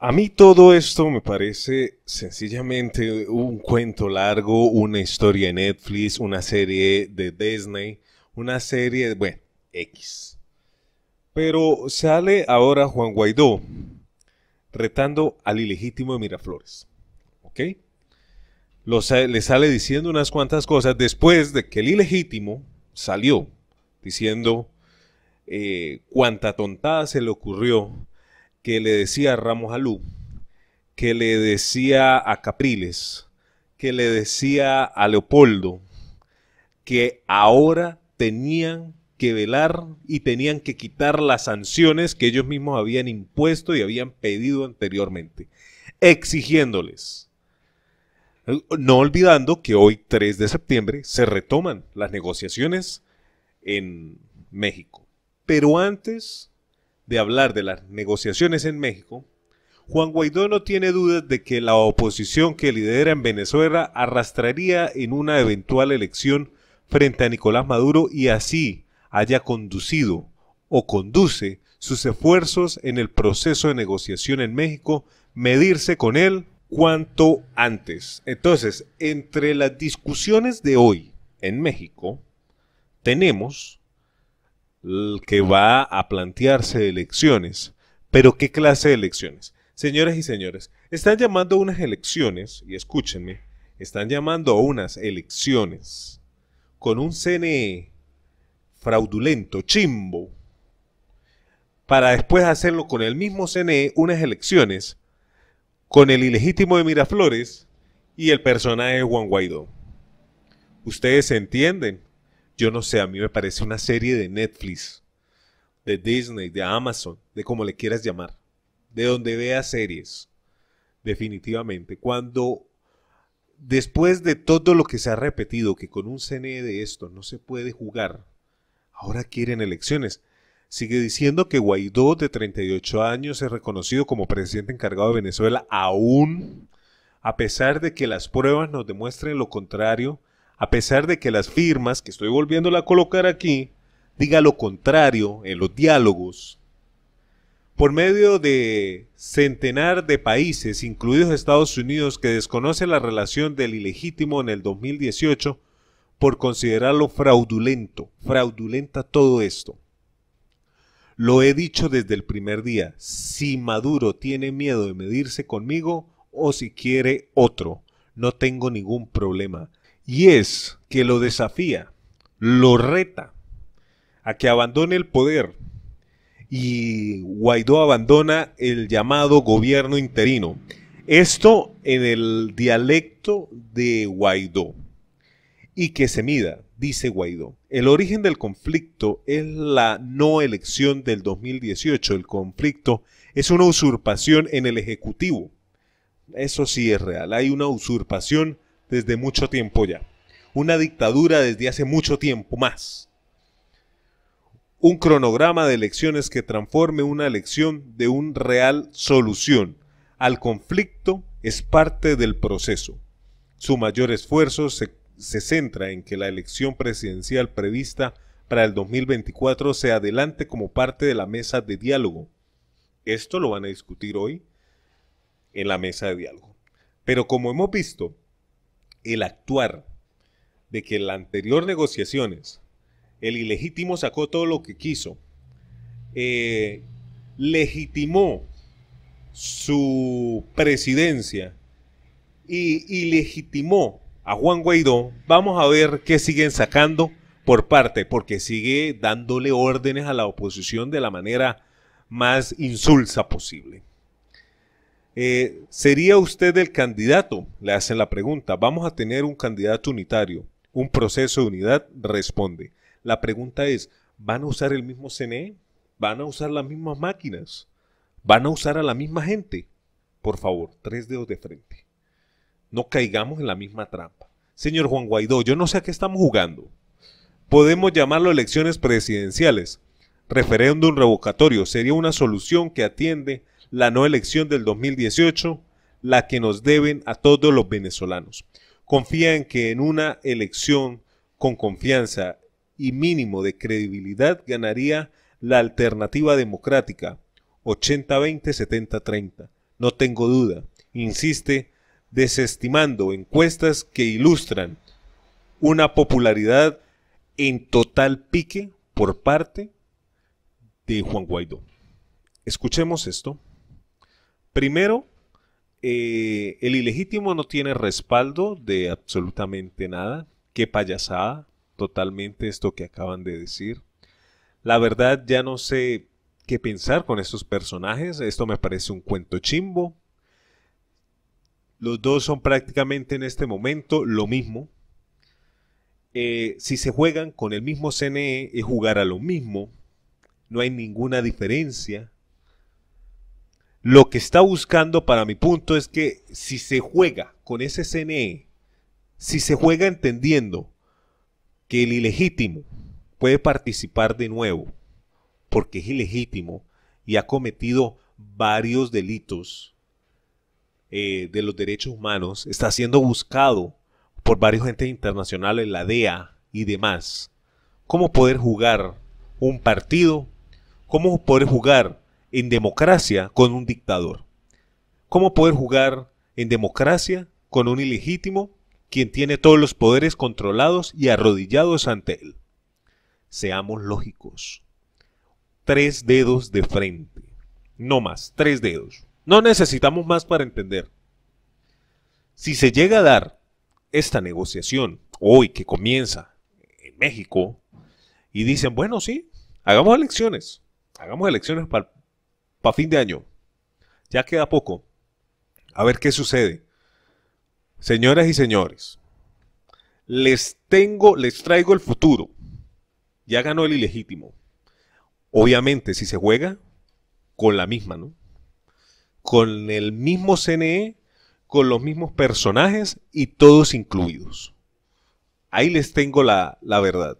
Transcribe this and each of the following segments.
A mí todo esto me parece sencillamente un cuento largo, una historia de Netflix, una serie de Disney, una serie, de, bueno, X. Pero sale ahora Juan Guaidó retando al ilegítimo de Miraflores. ¿Ok? le sale diciendo unas cuantas cosas después de que el ilegítimo salió diciendo eh, cuánta tontada se le ocurrió que le decía a Ramos Alú, que le decía a Capriles, que le decía a Leopoldo, que ahora tenían que velar y tenían que quitar las sanciones que ellos mismos habían impuesto y habían pedido anteriormente, exigiéndoles. No olvidando que hoy, 3 de septiembre, se retoman las negociaciones en México. Pero antes de hablar de las negociaciones en México, Juan Guaidó no tiene dudas de que la oposición que lidera en Venezuela arrastraría en una eventual elección frente a Nicolás Maduro y así haya conducido o conduce sus esfuerzos en el proceso de negociación en México, medirse con él cuanto antes. Entonces, entre las discusiones de hoy en México, tenemos que va a plantearse elecciones. Pero ¿qué clase de elecciones? Señores y señores, están llamando a unas elecciones, y escúchenme, están llamando a unas elecciones con un CNE fraudulento, chimbo, para después hacerlo con el mismo CNE unas elecciones con el ilegítimo de Miraflores y el personaje de Juan Guaidó. Ustedes entienden yo no sé, a mí me parece una serie de Netflix, de Disney, de Amazon, de como le quieras llamar, de donde vea series, definitivamente. Cuando después de todo lo que se ha repetido, que con un CNE de esto no se puede jugar, ahora quieren elecciones. Sigue diciendo que Guaidó, de 38 años, es reconocido como presidente encargado de Venezuela, aún a pesar de que las pruebas nos demuestren lo contrario, a pesar de que las firmas, que estoy volviéndola a colocar aquí, diga lo contrario en los diálogos. Por medio de centenar de países, incluidos Estados Unidos, que desconoce la relación del ilegítimo en el 2018 por considerarlo fraudulento, fraudulenta todo esto. Lo he dicho desde el primer día, si Maduro tiene miedo de medirse conmigo o si quiere otro, no tengo ningún problema y es que lo desafía, lo reta a que abandone el poder y Guaidó abandona el llamado gobierno interino. Esto en el dialecto de Guaidó. Y que se mida, dice Guaidó. El origen del conflicto es la no elección del 2018. El conflicto es una usurpación en el Ejecutivo. Eso sí es real. Hay una usurpación desde mucho tiempo ya. Una dictadura desde hace mucho tiempo más. Un cronograma de elecciones que transforme una elección de un real solución al conflicto es parte del proceso. Su mayor esfuerzo se, se centra en que la elección presidencial prevista para el 2024 se adelante como parte de la mesa de diálogo. Esto lo van a discutir hoy en la mesa de diálogo. Pero como hemos visto, el actuar de que en las anterior negociaciones el ilegítimo sacó todo lo que quiso, eh, legitimó su presidencia y legitimó a Juan Guaidó, vamos a ver qué siguen sacando por parte, porque sigue dándole órdenes a la oposición de la manera más insulsa posible. Eh, ¿Sería usted el candidato? Le hacen la pregunta. Vamos a tener un candidato unitario, un proceso de unidad, responde. La pregunta es, ¿van a usar el mismo CNE? ¿Van a usar las mismas máquinas? ¿Van a usar a la misma gente? Por favor, tres dedos de frente. No caigamos en la misma trampa. Señor Juan Guaidó, yo no sé a qué estamos jugando. Podemos llamarlo elecciones presidenciales. Referéndum revocatorio sería una solución que atiende la no elección del 2018, la que nos deben a todos los venezolanos. Confía en que en una elección con confianza y mínimo de credibilidad ganaría la alternativa democrática 80-20-70-30. No tengo duda, insiste, desestimando encuestas que ilustran una popularidad en total pique por parte de Juan Guaidó. Escuchemos esto. Primero, eh, el ilegítimo no tiene respaldo de absolutamente nada. Qué payasada, totalmente esto que acaban de decir. La verdad ya no sé qué pensar con estos personajes. Esto me parece un cuento chimbo. Los dos son prácticamente en este momento lo mismo. Eh, si se juegan con el mismo CNE y jugar a lo mismo. No hay ninguna diferencia. Lo que está buscando para mi punto es que si se juega con ese CNE, si se juega entendiendo que el ilegítimo puede participar de nuevo, porque es ilegítimo y ha cometido varios delitos eh, de los derechos humanos, está siendo buscado por varios entes internacionales, la DEA y demás. ¿Cómo poder jugar un partido? ¿Cómo poder jugar en democracia con un dictador? ¿Cómo poder jugar en democracia con un ilegítimo quien tiene todos los poderes controlados y arrodillados ante él? Seamos lógicos. Tres dedos de frente. No más, tres dedos. No necesitamos más para entender. Si se llega a dar esta negociación hoy que comienza en México y dicen, bueno, sí, hagamos elecciones, hagamos elecciones para para fin de año. Ya queda poco. A ver qué sucede. Señoras y señores, les tengo, les traigo el futuro. Ya ganó el ilegítimo. Obviamente, si se juega, con la misma, ¿no? Con el mismo CNE, con los mismos personajes y todos incluidos. Ahí les tengo la, la verdad.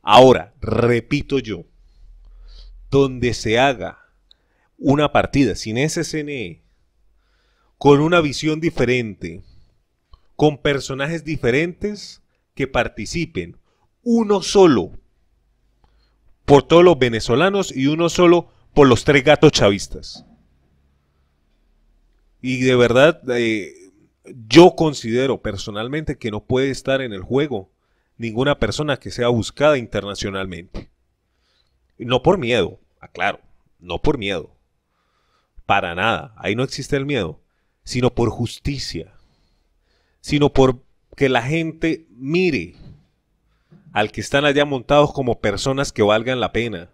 Ahora, repito yo, donde se haga una partida sin scne e, con una visión diferente, con personajes diferentes que participen, uno solo por todos los venezolanos y uno solo por los tres gatos chavistas. Y de verdad, eh, yo considero personalmente que no puede estar en el juego ninguna persona que sea buscada internacionalmente. No por miedo, aclaro, no por miedo. Para nada. Ahí no existe el miedo, sino por justicia, sino por que la gente mire al que están allá montados como personas que valgan la pena,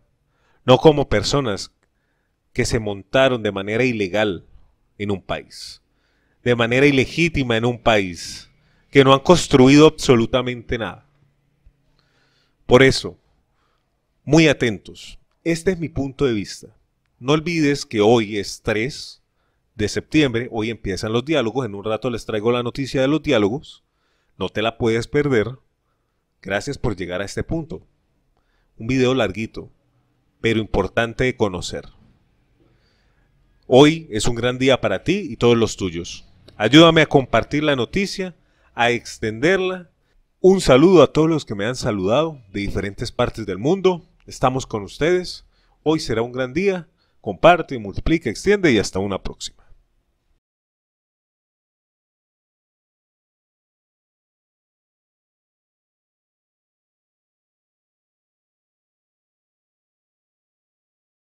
no como personas que se montaron de manera ilegal en un país, de manera ilegítima en un país, que no han construido absolutamente nada. Por eso, muy atentos, este es mi punto de vista. No olvides que hoy es 3 de septiembre, hoy empiezan los diálogos, en un rato les traigo la noticia de los diálogos, no te la puedes perder. Gracias por llegar a este punto. Un video larguito, pero importante de conocer. Hoy es un gran día para ti y todos los tuyos. Ayúdame a compartir la noticia, a extenderla. Un saludo a todos los que me han saludado de diferentes partes del mundo. Estamos con ustedes. Hoy será un gran día comparte, multiplica, extiende y hasta una próxima.